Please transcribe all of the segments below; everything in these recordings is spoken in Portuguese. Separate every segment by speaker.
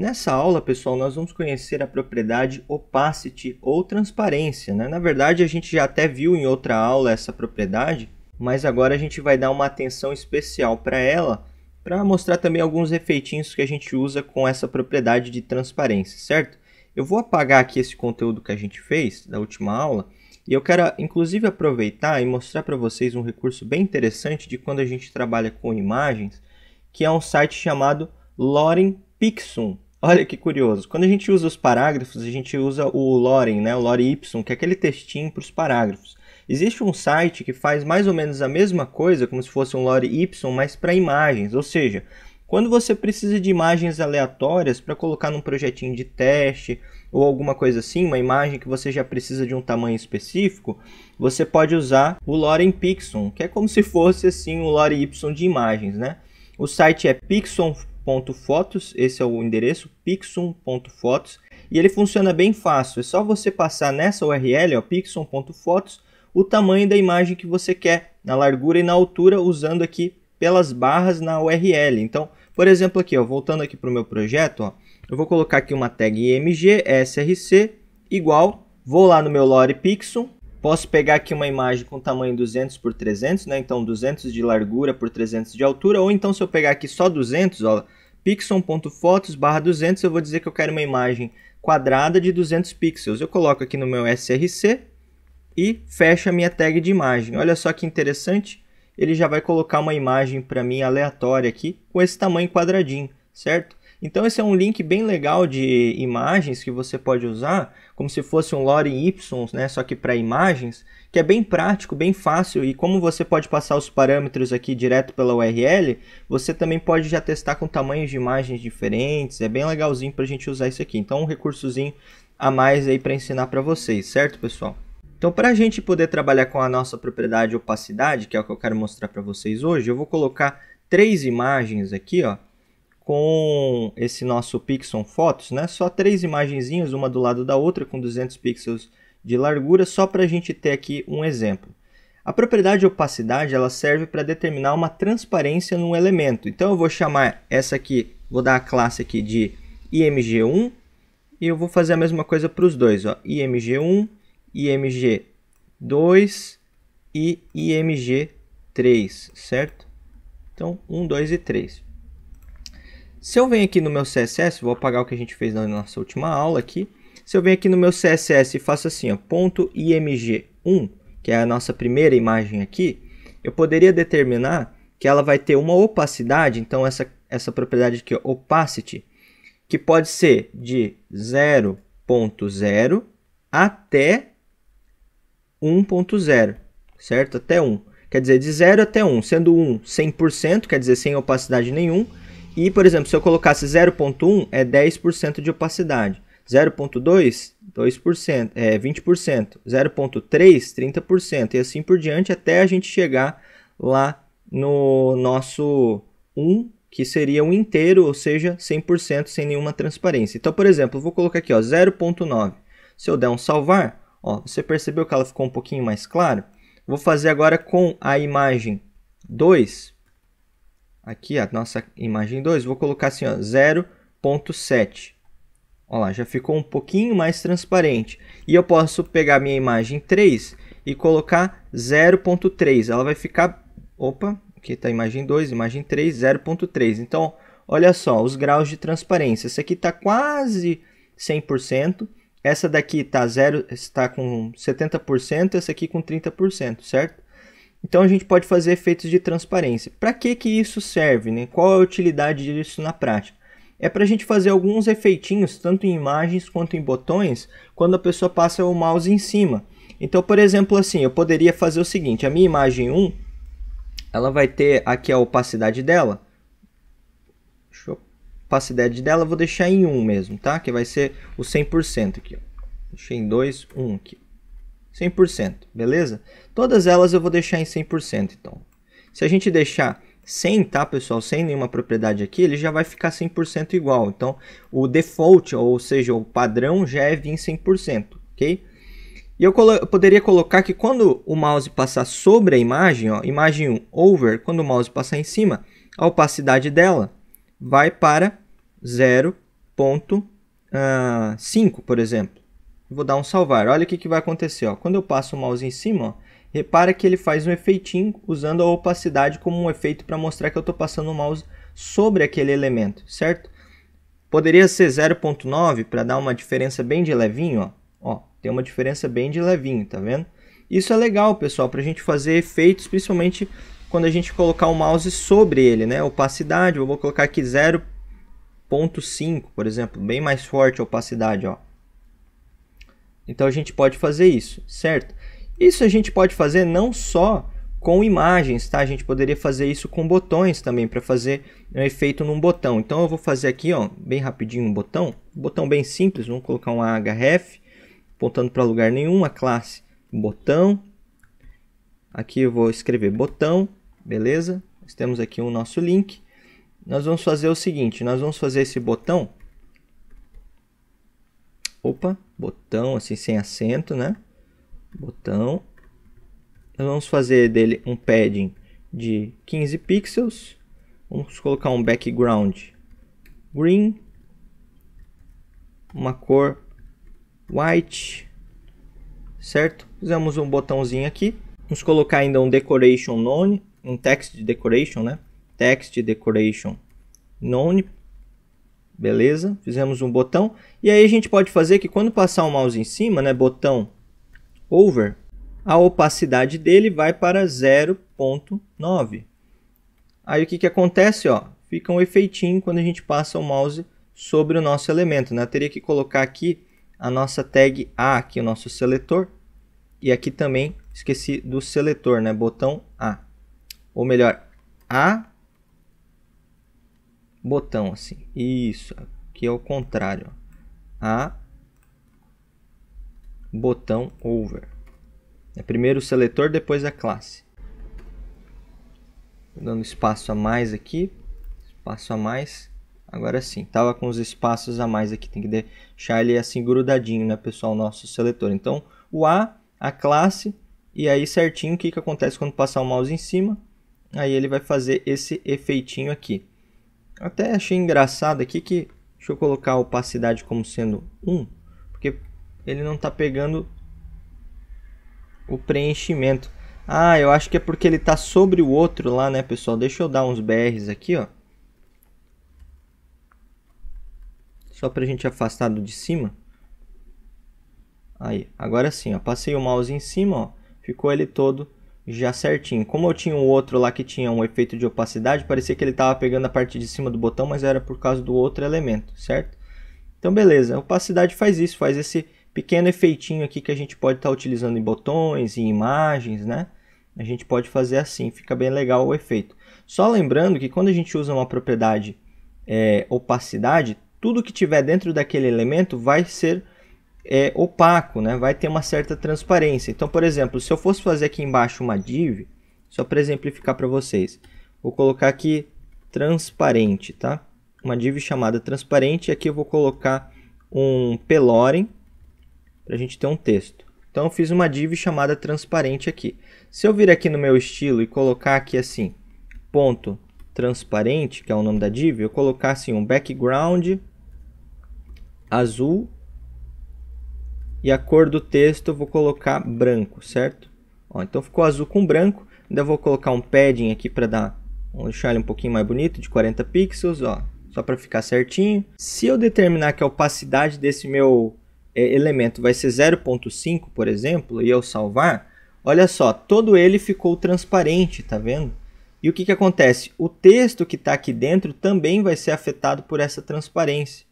Speaker 1: Nessa aula, pessoal, nós vamos conhecer a propriedade opacity ou transparência. Né? Na verdade, a gente já até viu em outra aula essa propriedade, mas agora a gente vai dar uma atenção especial para ela para mostrar também alguns efeitinhos que a gente usa com essa propriedade de transparência, certo? Eu vou apagar aqui esse conteúdo que a gente fez da última aula e eu quero inclusive aproveitar e mostrar para vocês um recurso bem interessante de quando a gente trabalha com imagens, que é um site chamado Loren Pixum. Olha que curioso. Quando a gente usa os parágrafos, a gente usa o Lorem, né? o Lore Y, que é aquele textinho para os parágrafos. Existe um site que faz mais ou menos a mesma coisa, como se fosse um Lore Y, mas para imagens. Ou seja, quando você precisa de imagens aleatórias para colocar num projetinho de teste ou alguma coisa assim, uma imagem que você já precisa de um tamanho específico, você pode usar o Lorem Pixum, que é como se fosse assim o um Lore Y de imagens, né? O site é pixum.fotos, esse é o endereço pixum.fotos e ele funciona bem fácil. É só você passar nessa URL, ó, pixum.fotos, o tamanho da imagem que você quer, na largura e na altura, usando aqui pelas barras na URL. Então, por exemplo, aqui, ó, voltando aqui para o meu projeto, ó, eu vou colocar aqui uma tag img src igual, vou lá no meu lore pixum Posso pegar aqui uma imagem com tamanho 200 por 300, né? Então 200 de largura por 300 de altura, ou então se eu pegar aqui só 200, ó, pixel.fotos barra 200, eu vou dizer que eu quero uma imagem quadrada de 200 pixels. Eu coloco aqui no meu src e fecho a minha tag de imagem. Olha só que interessante, ele já vai colocar uma imagem para mim aleatória aqui com esse tamanho quadradinho, certo? Então esse é um link bem legal de imagens que você pode usar, como se fosse um lore y, né, só que para imagens, que é bem prático, bem fácil e como você pode passar os parâmetros aqui direto pela URL, você também pode já testar com tamanhos de imagens diferentes, é bem legalzinho para a gente usar isso aqui. Então um recursozinho a mais aí para ensinar para vocês, certo pessoal? Então, para a gente poder trabalhar com a nossa propriedade opacidade, que é o que eu quero mostrar para vocês hoje, eu vou colocar três imagens aqui, ó, com esse nosso Pixel Fotos, né? Só três imagenzinhas, uma do lado da outra, com 200 pixels de largura, só para a gente ter aqui um exemplo. A propriedade opacidade ela serve para determinar uma transparência num elemento. Então eu vou chamar essa aqui, vou dar a classe aqui de img1 e eu vou fazer a mesma coisa para os dois, ó, img1, img2 e img3, certo? Então 1, 2 e 3. Se eu venho aqui no meu CSS, vou apagar o que a gente fez na nossa última aula aqui. Se eu venho aqui no meu CSS e faço assim, ó, ponto .img1, que é a nossa primeira imagem aqui, eu poderia determinar que ela vai ter uma opacidade, então essa, essa propriedade aqui, opacity, que pode ser de 0.0 até 1.0, certo? Até 1. Quer dizer, de 0 até 1, sendo 1 100%, quer dizer, sem opacidade nenhuma, e, por exemplo, se eu colocasse 0.1, é 10% de opacidade. 0.2, 2%, é 20%. 0.3, 30%. E assim por diante até a gente chegar lá no nosso 1, que seria um inteiro, ou seja, 100% sem nenhuma transparência. Então, por exemplo, vou colocar aqui 0.9. Se eu der um salvar, ó, você percebeu que ela ficou um pouquinho mais clara? Vou fazer agora com a imagem 2, aqui a nossa imagem 2, vou colocar assim, 0.7. Olha lá, já ficou um pouquinho mais transparente. E eu posso pegar minha imagem 3 e colocar 0.3. Ela vai ficar... Opa, aqui está a imagem 2, imagem 3, 0.3. Então, olha só, os graus de transparência. Essa aqui está quase 100%. Essa daqui tá está tá com 70%, essa aqui com 30%, certo? Então a gente pode fazer efeitos de transparência. Para que, que isso serve? Né? Qual a utilidade disso na prática? É para a gente fazer alguns efeitinhos, tanto em imagens quanto em botões, quando a pessoa passa o mouse em cima. Então, por exemplo, assim, eu poderia fazer o seguinte, a minha imagem 1, ela vai ter aqui a opacidade dela. Deixa eu, opacidade dela, vou deixar em 1 mesmo, tá? Que vai ser o 100% aqui, Deixei em 2, 1 aqui. 100%, beleza? Todas elas eu vou deixar em 100%, então. Se a gente deixar sem, tá, pessoal, sem nenhuma propriedade aqui, ele já vai ficar 100% igual. Então, o default, ou seja, o padrão já é vir 100%, ok? E eu, colo eu poderia colocar que quando o mouse passar sobre a imagem, ó, imagem 1, over, quando o mouse passar em cima, a opacidade dela vai para 0.5, ah, por exemplo. Vou dar um salvar. Olha o que, que vai acontecer. Ó. Quando eu passo o mouse em cima, ó, Repara que ele faz um efeitinho usando a opacidade como um efeito para mostrar que eu estou passando o mouse sobre aquele elemento, certo? Poderia ser 0.9 para dar uma diferença bem de levinho, ó. ó. Tem uma diferença bem de levinho, tá vendo? Isso é legal, pessoal, para a gente fazer efeitos, principalmente quando a gente colocar o mouse sobre ele, né? Opacidade, eu vou colocar aqui 0.5, por exemplo, bem mais forte a opacidade, ó. Então a gente pode fazer isso, certo? Isso a gente pode fazer não só com imagens, tá? A gente poderia fazer isso com botões também, para fazer um é, efeito num botão. Então eu vou fazer aqui, ó, bem rapidinho um botão, um botão bem simples, vamos colocar um href, apontando para lugar nenhum, a classe botão. Aqui eu vou escrever botão, beleza? Nós temos aqui o um nosso link. Nós vamos fazer o seguinte, nós vamos fazer esse botão, opa, botão assim sem acento, né? botão. Nós vamos fazer dele um padding de 15 pixels. Vamos colocar um background green, uma cor white, certo? Fizemos um botãozinho aqui. Vamos colocar ainda um decoration none, um text decoration, né? Text decoration none. Beleza? Fizemos um botão. E aí a gente pode fazer que quando passar o mouse em cima, né, botão over, a opacidade dele vai para 0.9. Aí o que, que acontece? Ó? Fica um efeitinho quando a gente passa o mouse sobre o nosso elemento. Né? Eu teria que colocar aqui a nossa tag A, aqui o nosso seletor. E aqui também esqueci do seletor, né? botão A. Ou melhor, A botão assim. Isso, aqui é o contrário. Ó. A botão over. É primeiro o seletor, depois a classe. dando espaço a mais aqui, espaço a mais. Agora sim, tava com os espaços a mais aqui, tem que deixar ele assim grudadinho, né, pessoal, nosso seletor. Então, o A, a classe, e aí certinho o que, que acontece quando passar o mouse em cima. Aí ele vai fazer esse efeitinho aqui. Até achei engraçado aqui que, deixa eu colocar a opacidade como sendo 1 ele não está pegando o preenchimento. Ah, eu acho que é porque ele está sobre o outro lá, né, pessoal? Deixa eu dar uns BRs aqui, ó. Só para a gente afastar do de cima. Aí, agora sim, ó. Passei o mouse em cima, ó. Ficou ele todo já certinho. Como eu tinha o outro lá que tinha um efeito de opacidade, parecia que ele estava pegando a parte de cima do botão, mas era por causa do outro elemento, certo? Então beleza, a opacidade faz isso, faz esse pequeno efeitinho aqui que a gente pode estar tá utilizando em botões, em imagens, né? A gente pode fazer assim, fica bem legal o efeito. Só lembrando que quando a gente usa uma propriedade é, opacidade, tudo que tiver dentro daquele elemento vai ser é, opaco, né? vai ter uma certa transparência. Então, por exemplo, se eu fosse fazer aqui embaixo uma div, só para exemplificar para vocês, vou colocar aqui transparente, tá? Uma div chamada transparente, aqui eu vou colocar um pelorem para a gente ter um texto. Então eu fiz uma div chamada transparente aqui. Se eu vir aqui no meu estilo e colocar aqui assim, ponto transparente, que é o nome da div, eu colocar assim um background azul e a cor do texto eu vou colocar branco, certo? Ó, então ficou azul com branco, ainda vou colocar um padding aqui para dar, vou deixar ele um pouquinho mais bonito, de 40 pixels, ó, só para ficar certinho. Se eu determinar que a opacidade desse meu é, elemento vai ser 0.5, por exemplo, e eu salvar, olha só, todo ele ficou transparente, tá vendo? E o que, que acontece? O texto que está aqui dentro também vai ser afetado por essa transparência,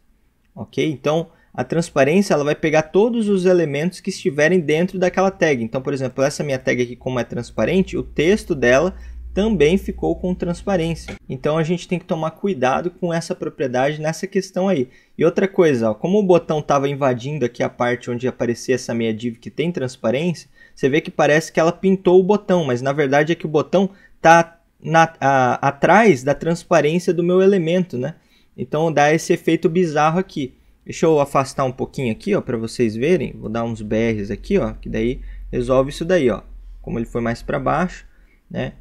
Speaker 1: ok? Então, a transparência ela vai pegar todos os elementos que estiverem dentro daquela tag. Então, por exemplo, essa minha tag aqui, como é transparente, o texto dela também ficou com transparência. Então a gente tem que tomar cuidado com essa propriedade nessa questão aí. E outra coisa, ó, como o botão estava invadindo aqui a parte onde aparecia essa meia div que tem transparência, você vê que parece que ela pintou o botão, mas na verdade é que o botão está atrás da transparência do meu elemento, né? Então dá esse efeito bizarro aqui. Deixa eu afastar um pouquinho aqui, ó, para vocês verem. Vou dar uns BRs aqui, ó, que daí resolve isso daí, ó. Como ele foi mais para baixo, né?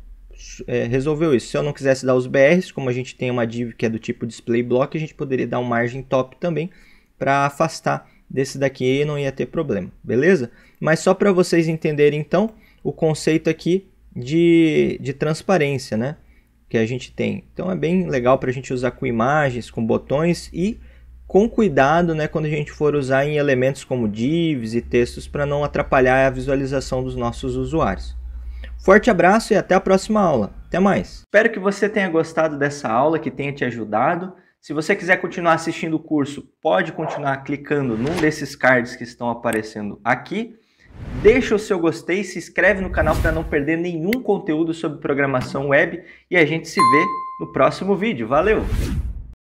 Speaker 1: é, resolveu isso. Se eu não quisesse dar os BRs, como a gente tem uma div que é do tipo display block, a gente poderia dar um margem top também para afastar desse daqui e não ia ter problema, beleza? Mas só para vocês entenderem então o conceito aqui de, de transparência, né? Que a gente tem. Então é bem legal para a gente usar com imagens, com botões e com cuidado, né? Quando a gente for usar em elementos como divs e textos para não atrapalhar a visualização dos nossos usuários. Forte abraço e até a próxima aula. Até mais. Espero que você tenha gostado dessa aula, que tenha te ajudado. Se você quiser continuar assistindo o curso, pode continuar clicando num desses cards que estão aparecendo aqui. Deixa o seu gostei, se inscreve no canal para não perder nenhum conteúdo sobre programação web e a gente se vê no próximo vídeo. Valeu!